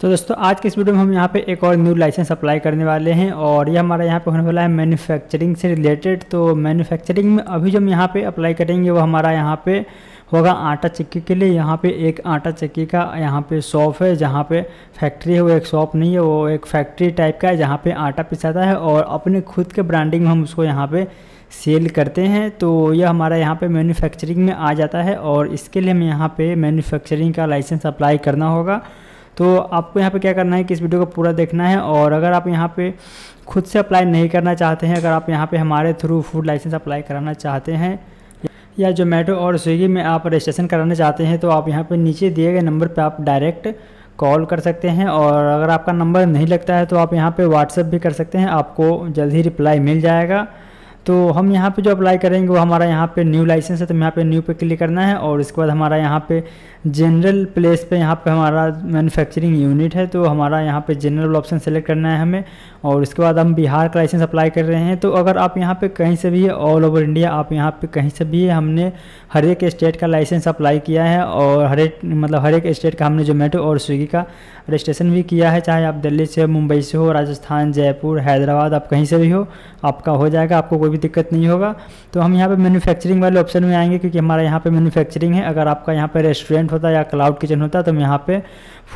तो दोस्तों आज के इस वीडियो में हम यहाँ पे एक और न्यू लाइसेंस अप्लाई करने वाले हैं और ये यह हमारा यहाँ पे होने वाला है मैन्युफैक्चरिंग से रिलेटेड तो मैन्युफैक्चरिंग में अभी जो हम यहाँ पे अप्लाई करेंगे वो हमारा यहाँ पे होगा आटा चक्की के लिए यहाँ पे एक आटा चक्की का यहाँ पे शॉप है जहाँ पे फैक्ट्री है वो एक शॉप नहीं है वो एक फैक्ट्री टाइप का है जहाँ पे आटा पिसाता है और अपने खुद के ब्रांडिंग में हम उसको यहाँ पे सेल करते हैं तो यह हमारा यहाँ पे मैन्युफैक्चरिंग में आ जाता है और इसके लिए हमें यहाँ पे मैन्युफैक्चरिंग का लाइसेंस अप्लाई करना होगा तो आपको यहाँ पे क्या करना है कि इस वीडियो को पूरा देखना है और अगर आप यहाँ पे खुद से अप्लाई नहीं करना चाहते हैं अगर आप यहाँ पे हमारे थ्रू फूड लाइसेंस अप्लाई कराना चाहते हैं या जोमेटो और स्विगी में आप रजिस्ट्रेशन कराना चाहते हैं तो आप यहाँ पर नीचे दिए गए नंबर पर आप डायरेक्ट कॉल कर सकते हैं और अगर आपका नंबर नहीं लगता है तो आप यहाँ पर व्हाट्सअप भी कर सकते हैं आपको जल्द ही रिप्लाई मिल जाएगा तो हम यहाँ पे जो अप्लाई करेंगे वो हमारा यहाँ पे न्यू लाइसेंस है तो हम यहाँ पे न्यू पे क्लिक करना है और इसके बाद हमारा यहाँ पे जनरल प्लेस पे यहाँ पे हमारा मैन्युफैक्चरिंग यूनिट है तो हमारा यहाँ पे जनरल ऑप्शन सेलेक्ट करना है हमें और उसके बाद हम बिहार का लाइसेंस अप्लाई कर रहे हैं तो अगर आप यहाँ पे कहीं से भी ऑल ओवर इंडिया आप यहाँ पे कहीं से भी हमने हर एक स्टेट का लाइसेंस अप्लाई किया है और हर एक मतलब हर एक स्टेट का हमने जोमेटो और स्विगी का रजिस्ट्रेशन भी किया है चाहे आप दिल्ली से मुंबई से हो राजस्थान जयपुर हैदराबाद आप कहीं से भी हो आपका हो जाएगा आपको कोई भी दिक्कत नहीं होगा तो हम यहाँ पर मैनुफैक्चरिंग वाले ऑप्शन में आएंगे क्योंकि हमारा यहाँ पर मैनुफैक्चरिंग है अगर आपका यहाँ पर रेस्टोरेंट होता होता या क्लाउड किचन होता तो हम यहाँ पे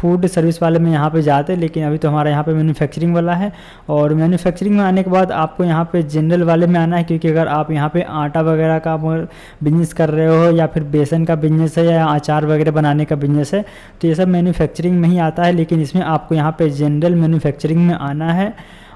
फूड सर्विस वाले में यहाँ पे जाते लेकिन अभी तो हमारा यहाँ पे मैन्युफैक्चरिंग वाला है और मैन्युफैक्चरिंग में आने के बाद आपको यहाँ पे जनरल वाले में आना है क्योंकि अगर आप यहाँ पे आटा वगैरह का बिजनेस कर रहे हो या फिर बेसन का बिजनेस है या अचार वगैरह बनाने का बिजनेस है तो ये सब मैन्युफैक्चरिंग में ही आता है लेकिन इसमें आपको यहाँ पर जनरल मैन्युफैक्चरिंग में आना है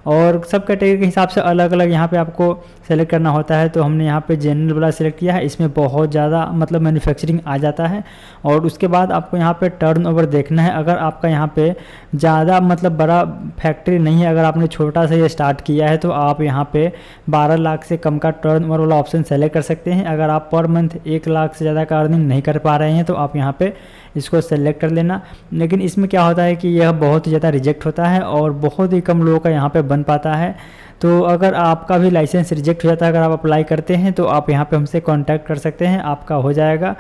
और सब कैटेगरी के हिसाब से अलग अलग यहाँ पे आपको सेलेक्ट करना होता है तो हमने यहाँ पे जनरल वाला सेलेक्ट किया है इसमें बहुत ज़्यादा मतलब मैन्युफैक्चरिंग आ जाता है और उसके बाद आपको यहाँ पे टर्न ओवर देखना है अगर आपका यहाँ पे ज़्यादा मतलब बड़ा फैक्ट्री नहीं है अगर आपने छोटा सा ये स्टार्ट किया है तो आप यहाँ पर बारह लाख से कम का टर्न ओवर वाला ऑप्शन सेलेक्ट कर सकते हैं अगर आप पर मंथ एक लाख से ज़्यादा का अर्निंग नहीं कर पा रहे हैं तो आप यहाँ पर इसको सेलेक्ट कर लेना लेकिन इसमें क्या होता है कि यह बहुत ही ज़्यादा रिजेक्ट होता है और बहुत ही कम लोगों का यहाँ पर बन पाता है तो अगर आपका भी लाइसेंस रिजेक्ट हो जाता है अगर आप अप्लाई करते हैं तो आप यहाँ पे हमसे कांटेक्ट कर सकते हैं आपका हो जाएगा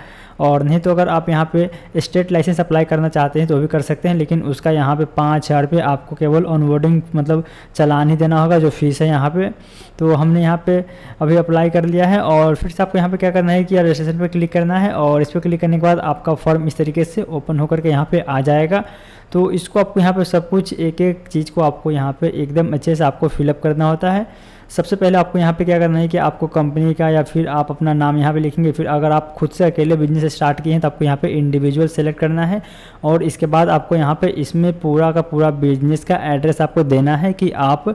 और नहीं तो अगर आप यहाँ पे स्टेट लाइसेंस अप्लाई करना चाहते हैं तो भी कर सकते हैं लेकिन उसका यहाँ पे पाँच हज़ार रुपये आपको केवल ऑनबोर्डिंग मतलब चलान ही देना होगा जो फीस है यहाँ पे तो हमने यहाँ पे अभी अप्लाई कर लिया है और फिर से आपको यहाँ पे क्या करना है कि रजिस्ट्रेशन पर क्लिक करना है और इस पर क्लिक करने के बाद आपका फॉर्म इस तरीके से ओपन होकर के यहाँ पर आ जाएगा तो इसको आपको यहाँ पर सब कुछ एक एक चीज़ को आपको यहाँ पर एकदम अच्छे से आपको फिलअप करना होता है सबसे पहले आपको यहाँ पे क्या करना है कि आपको कंपनी का या फिर आप अपना नाम यहाँ पे लिखेंगे फिर अगर आप खुद से अकेले बिजनेस स्टार्ट किए हैं तो आपको यहाँ पे इंडिविजुअल सेलेक्ट करना है और इसके बाद आपको यहाँ पे इसमें पूरा का पूरा बिजनेस का एड्रेस आपको देना है कि आप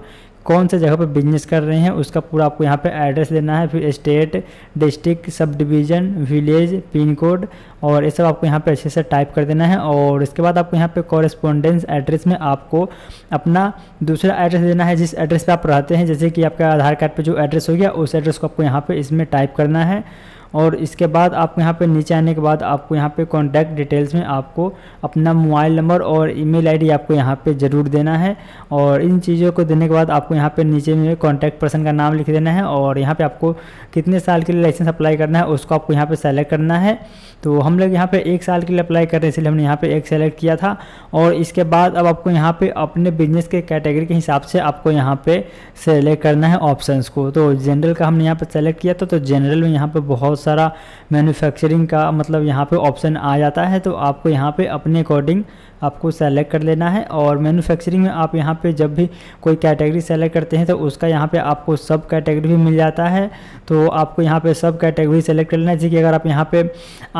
कौन से जगह पर बिजनेस कर रहे हैं उसका पूरा आपको यहाँ पे एड्रेस देना है फिर state district subdivision village pin code और ये सब आपको यहाँ पे अच्छे से टाइप कर देना है और इसके बाद आपको यहाँ पे कॉरेस्पॉन्डेंस एड्रेस में आपको अपना दूसरा एड्रेस देना है जिस एड्रेस पर आप रहते हैं जैसे कि आपका आधार कार्ड पर जो एड्रेस हो गया उस एड्रेस को आपको यहाँ पर इसमें टाइप करना है और इसके बाद आपको यहाँ पे नीचे आने के बाद आपको यहाँ पे कॉन्टैक्ट डिटेल्स में आपको अपना मोबाइल नंबर और ईमेल आईडी आपको यहाँ पे ज़रूर देना है और इन चीज़ों को देने के बाद आपको यहाँ पे नीचे में कॉन्टैक्ट पर्सन का नाम लिख देना है और यहाँ पे आपको कितने साल के लिए लाइसेंस अप्लाई करना है उसको आपको यहाँ पर सेलेक्ट करना है तो हम लोग यहाँ पर एक साल के लिए अप्लाई कर रहे हैं इसलिए हमने यहाँ पर एक सेलेक्ट किया था और इसके बाद अब आपको यहाँ पर अपने बिजनेस के कैटेगरी के हिसाब से आपको यहाँ पर सेलेक्ट करना है ऑप्शन को तो जनरल का हमने यहाँ पर सेलेक्ट किया था तो जनरल में यहाँ पर बहुत सारा मैन्युफैक्चरिंग का मतलब यहाँ पे ऑप्शन आ जाता है तो आपको यहाँ पे अपने अकॉर्डिंग आपको सेलेक्ट कर लेना है और मैन्युफैक्चरिंग में आप यहाँ पे जब भी कोई कैटेगरी सेलेक्ट करते हैं तो उसका यहाँ पे आपको सब कैटेगरी भी मिल जाता है तो आपको यहाँ पे सब कैटेगरी सेलेक्ट कर लेना चाहिए कि अगर आप यहाँ पे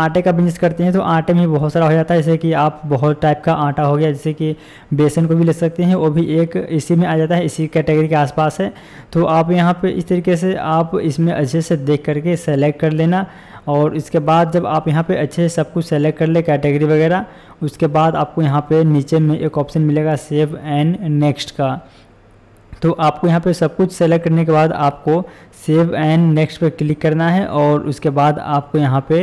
आटे का बिजनेस करते हैं तो आटे में बहुत सारा हो जाता है जैसे कि आप बहुत टाइप का आटा हो गया जैसे कि बेसन को भी ले सकते हैं वो भी एक इसी में आ जाता है इसी कैटेगरी के आसपास है तो आप यहाँ पर इस तरीके से आप इसमें अच्छे से देख करके सेलेक्ट कर लेना और इसके बाद जब आप यहाँ पे अच्छे से सब कुछ सेलेक्ट कर ले कैटेगरी वगैरह उसके बाद आपको यहाँ यहाँ पे नीचे में एक ऑप्शन मिलेगा सेव एंड नेक्स्ट का तो आपको यहाँ पे सब कुछ सेलेक्ट करने के बाद आपको सेव एंड नेक्स्ट पे क्लिक करना है और उसके बाद आपको यहाँ पे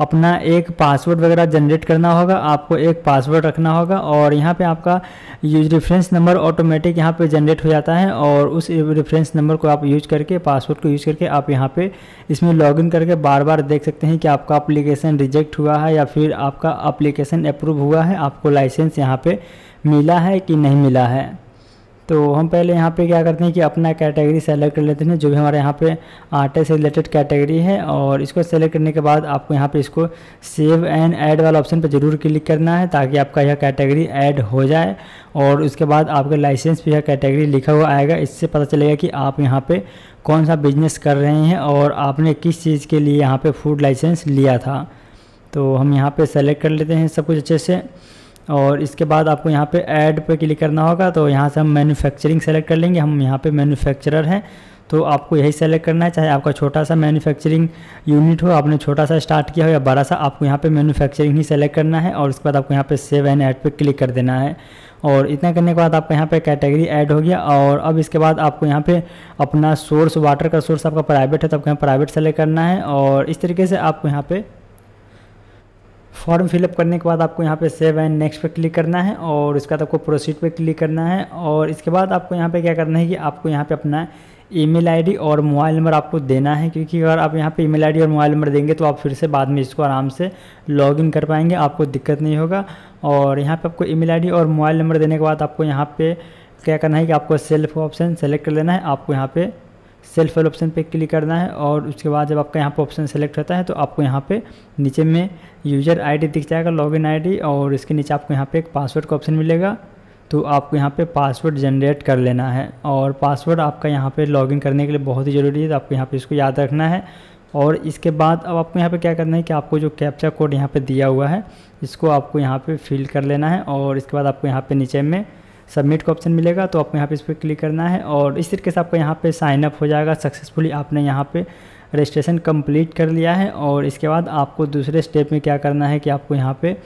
अपना एक पासवर्ड वगैरह जनरेट करना होगा आपको एक पासवर्ड रखना होगा और यहाँ पे आपका यूज रेफरेंस नंबर ऑटोमेटिक यहाँ पे जनरेट हो जाता है और उस रेफरेंस नंबर को आप यूज करके पासवर्ड को यूज करके आप यहाँ पे इसमें लॉगिन करके बार बार देख सकते हैं कि आपका अप्लीकेशन रिजेक्ट हुआ है या फिर आपका अप्लीकेशन अप्रूव हुआ है आपको लाइसेंस यहाँ पर मिला है कि नहीं मिला है तो हम पहले यहाँ पे क्या करते हैं कि अपना कैटेगरी सेलेक्ट कर लेते हैं जो भी हमारे यहाँ पे आटे से रिलेटेड कैटेगरी है और इसको सेलेक्ट करने के बाद आपको यहाँ पे इसको सेव एंड ऐड वाला ऑप्शन पर ज़रूर क्लिक करना है ताकि आपका यह कैटेगरी ऐड हो जाए और उसके बाद आपके लाइसेंस भी यह कैटेगरी लिखा हुआ आएगा इससे पता चलेगा कि आप यहाँ पर कौन सा बिजनेस कर रहे हैं और आपने किस चीज़ के लिए यहाँ पर फूड लाइसेंस लिया था तो हम यहाँ पर सेलेक्ट कर लेते हैं सब कुछ अच्छे से और इसके बाद आपको यहाँ पे ऐड पे क्लिक करना होगा तो यहाँ से हम मैन्युफैक्चरिंग सेलेक्ट कर लेंगे हम यहाँ पे मैन्युफैक्चरर हैं तो आपको यही सेलेक्ट करना है चाहे आपका छोटा सा मैन्युफैक्चरिंग यूनिट हो आपने छोटा सा स्टार्ट किया हो या बड़ा सा आपको यहाँ पे मैन्युफैक्चरिंग ही सेलेक्ट करना है और उसके बाद आपको यहाँ पे सेव एंड ऐड पे क्लिक कर देना है और इतना करने के बाद आपका यहाँ पे कैटेगरी ऐड हो गया और अब इसके बाद आपको यहाँ पे अपना सोर्स वाटर का सोर्स आपका प्राइवेट है तो आपको यहाँ प्राइवेट सेलेक्ट करना है और इस तरीके से आपको यहाँ पे फॉर्म फिलअप करने के बाद आपको यहाँ पे सेव एंड नेक्स्ट पे क्लिक करना है और उसके बाद आपको प्रोसीड पे क्लिक करना है और इसके बाद आपको यहाँ पे क्या करना है कि आपको यहाँ पे अपना ईमेल आईडी और मोबाइल नंबर आपको देना है क्योंकि अगर आप यहाँ पे ईमेल आईडी और मोबाइल नंबर देंगे तो आप फिर से बाद में इसको आराम से लॉगिन कर पाएंगे आपको दिक्कत नहीं होगा और यहाँ पर आपको ई मेल और मोबाइल नंबर देने के बाद आपको यहाँ पर क्या करना है कि आपको सेल्फ ऑप्शन सेलेक्ट कर लेना है आपको यहाँ पर सेल्फ हेल्प ऑप्शन पे क्लिक करना है और उसके बाद जब आपका यहाँ पे ऑप्शन सेलेक्ट होता है तो आपको यहाँ पे नीचे में यूजर आईडी दिख जाएगा लॉगिन आईडी और इसके नीचे आपको यहाँ पे एक पासवर्ड का ऑप्शन मिलेगा तो आपको यहाँ पे पासवर्ड जनरेट कर लेना है और पासवर्ड आपका यहाँ पर लॉगिन करने के लिए बहुत ही ज़रूरी है तो आपको यहाँ पे इसको याद रखना है और इसके बाद अब आपको यहाँ पर क्या करना है कि आपको जो कैप्चा कोड यहाँ पर दिया हुआ है इसको आपको यहाँ पर फिल कर लेना है और इसके बाद आपको यहाँ पर नीचे में सबमिट का ऑप्शन मिलेगा तो आपको यहाँ पे इस पर क्लिक करना है और इस तरीके से आपका यहाँ पे साइन अप हो जाएगा सक्सेसफुली आपने यहाँ पे रजिस्ट्रेशन कंप्लीट कर लिया है और इसके बाद आपको दूसरे स्टेप में क्या करना है कि आपको यहाँ पे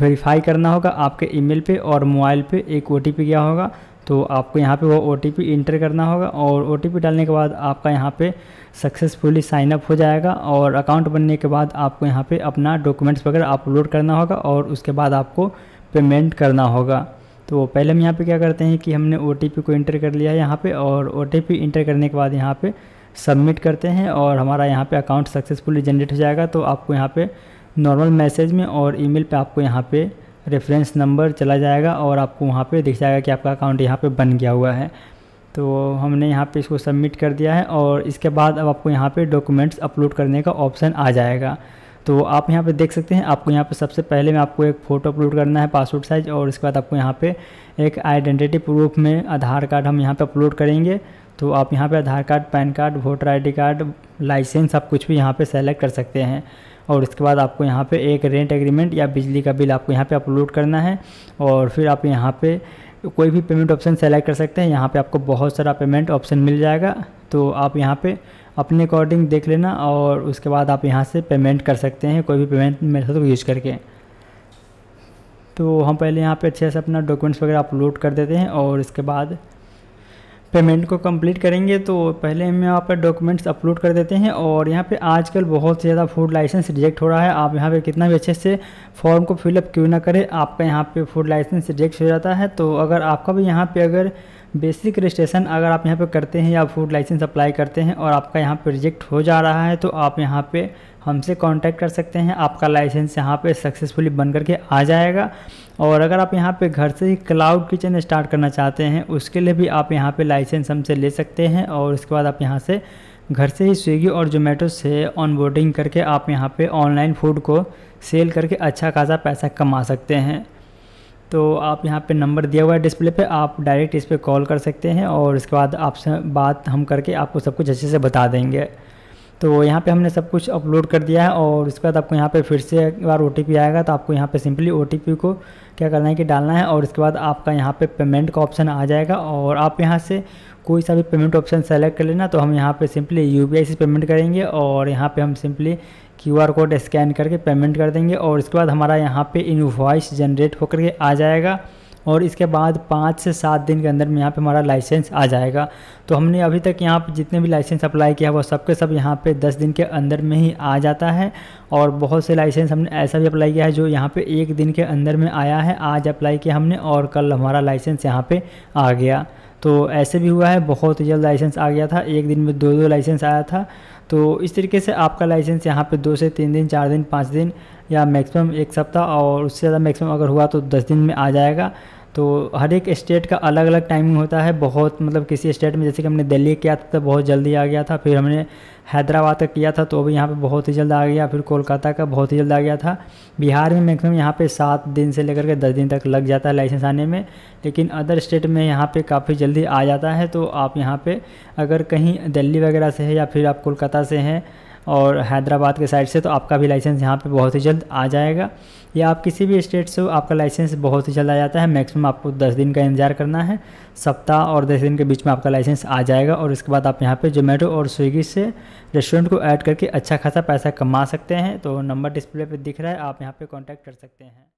वेरीफाई करना होगा आपके ईमेल पे और मोबाइल पे एक ओ गया होगा तो आपको यहाँ पे वो ओ इंटर करना होगा और ओ डालने के बाद आपका यहाँ पे सक्सेसफुली साइनअप हो जाएगा और अकाउंट बनने के बाद आपको यहाँ पे अपना डॉक्यूमेंट्स वगैरह अपलोड करना होगा और उसके बाद आपको पेमेंट करना होगा तो पहले हम यहाँ पे क्या करते हैं कि हमने ओ को इंटर कर लिया है यहाँ पे और ओ इंटर करने के बाद यहाँ पे सबमिट करते हैं और हमारा यहाँ पे अकाउंट सक्सेसफुली जनरेट हो जाएगा तो आपको यहाँ पे नॉर्मल मैसेज में और ईमेल पे आपको यहाँ पे रेफरेंस नंबर चला जाएगा और आपको वहाँ पे दिख जाएगा कि आपका अकाउंट यहाँ पे बन गया हुआ है तो हमने यहाँ पे इसको सबमिट कर दिया है और इसके बाद अब आपको यहाँ पे डॉक्यूमेंट्स अपलोड करने का ऑप्शन आ जाएगा तो आप यहाँ पे देख सकते हैं आपको यहाँ पे सबसे पहले में आपको एक फ़ोटो अपलोड करना है पासपोर्ट साइज और इसके बाद आपको यहाँ पे एक आइडेंटिटी प्रूफ में आधार कार्ड हम यहाँ पे अपलोड करेंगे तो आप यहाँ पे Aadhaar card PAN card voter ID card license आप कुछ भी यहाँ पे सेलेक्ट कर सकते हैं और इसके बाद आपको यहाँ पे एक रेंट एग्रीमेंट या बिजली का बिल आपको यहाँ पे अपलोड करना है और फिर आप यहाँ पे कोई भी पेमेंट ऑप्शन सेलेक्ट कर सकते हैं यहाँ पे आपको बहुत सारा पेमेंट ऑप्शन मिल जाएगा तो आप यहाँ पे अपने अकॉर्डिंग देख लेना और उसके बाद आप यहाँ से पेमेंट कर सकते हैं कोई भी पेमेंट मेथड को यूज़ करके तो हम पहले यहाँ पे अच्छे से अपना डॉक्यूमेंट्स वगैरह अपलोड कर देते हैं और इसके बाद पेमेंट को कंप्लीट करेंगे तो पहले हम यहाँ पर डॉक्यूमेंट्स अपलोड कर देते हैं और यहाँ पे आजकल बहुत ज़्यादा फूड लाइसेंस रिजेक्ट हो रहा है आप यहाँ पे कितना भी अच्छे से फॉर्म को फिलअप क्यों ना करें आपका यहाँ पे फूड लाइसेंस रिजेक्ट हो जाता है तो अगर आपका भी यहाँ पे अगर बेसिक रजिस्ट्रेशन अगर आप यहाँ पर करते हैं या फूड लाइसेंस अप्लाई करते हैं और आपका यहाँ पर रिजेक्ट हो जा रहा है तो आप यहाँ पर हमसे कांटेक्ट कर सकते हैं आपका लाइसेंस यहाँ पे सक्सेसफुली बन करके आ जाएगा और अगर आप यहाँ पे घर से ही क्लाउड किचन स्टार्ट करना चाहते हैं उसके लिए भी आप यहाँ पे लाइसेंस हमसे ले सकते हैं और उसके बाद आप यहाँ से घर से ही स्विगी और जोमेटो से ऑनबोर्डिंग करके आप यहाँ पे ऑनलाइन फूड को सेल करके अच्छा खासा पैसा कमा सकते हैं तो आप यहाँ पे नंबर दिया हुआ है डिस्प्ले पे आप डायरेक्ट इस पर कॉल कर सकते हैं और इसके बाद आपसे बात हम करके आपको सब कुछ अच्छे से बता देंगे तो यहाँ पे हमने सब कुछ अपलोड कर दिया है और उसके बाद आपको यहाँ पे फिर से एक बार ओ आएगा तो आपको यहाँ पे सिंपली ओ को क्या करना है कि डालना है और इसके बाद आपका यहाँ पे पेमेंट का ऑप्शन आ जाएगा और आप यहाँ से कोई सा भी पेमेंट ऑप्शन सेलेक्ट कर लेना तो हम यहाँ पे सिंपली यू से पेमेंट करेंगे और यहाँ पे हम simply Q R code scan करके पेमेंट कर देंगे और इसके बाद हमारा यहाँ पे वॉइस जनरेट होकर के आ जाएगा और इसके बाद पाँच से सात दिन के अंदर में यहाँ पे हमारा लाइसेंस आ जाएगा तो हमने अभी तक यहाँ पे जितने भी लाइसेंस अप्लाई किया वो सब के सब यहाँ पे दस दिन के अंदर में ही आ जाता है और बहुत से लाइसेंस हमने ऐसा भी अप्लाई किया है जो यहाँ पे एक दिन के अंदर में आया है आज अप्लाई किया हमने और कल हमारा लाइसेंस यहाँ पर आ गया तो ऐसे भी हुआ है बहुत जल्द लाइसेंस आ गया था एक दिन में दो दो लाइसेंस आया था तो इस तरीके से आपका लाइसेंस यहाँ पे दो से तीन दिन चार दिन पाँच दिन या मैक्सिमम एक सप्ताह और उससे ज़्यादा मैक्सिमम अगर हुआ तो दस दिन में आ जाएगा तो हर एक स्टेट का अलग अलग टाइमिंग होता है बहुत मतलब किसी स्टेट में जैसे कि हमने दिल्ली किया था तो बहुत जल्दी आ गया था फिर हमने हैदराबाद का किया था तो भी यहाँ पे बहुत ही जल्द आ गया फिर कोलकाता का बहुत ही जल्द आ गया था बिहार में मैक्सिमम यहाँ पे सात दिन से लेकर के दस दिन तक लग जाता है लाइसेंस आने में लेकिन अदर स्टेट में यहाँ पे काफ़ी जल्दी आ जाता है तो आप यहाँ पर अगर कहीं दिल्ली वगैरह से है या फिर आप कोलकाता से हैं और हैदराबाद के साइड से तो आपका भी लाइसेंस यहाँ पे बहुत ही जल्द आ जाएगा या आप किसी भी स्टेट से आपका लाइसेंस बहुत ही जल्द आ जाता है मैक्सिमम आपको दस दिन का इंतजार करना है सप्ताह और दस दिन के बीच में आपका लाइसेंस आ जाएगा और इसके बाद आप यहाँ पर जोमेटो और स्विगी से रेस्टोरेंट को ऐड करके अच्छा खासा पैसा कमा सकते हैं तो नंबर डिस्प्ले पर दिख रहा है आप यहाँ पर कॉन्टैक्ट कर सकते हैं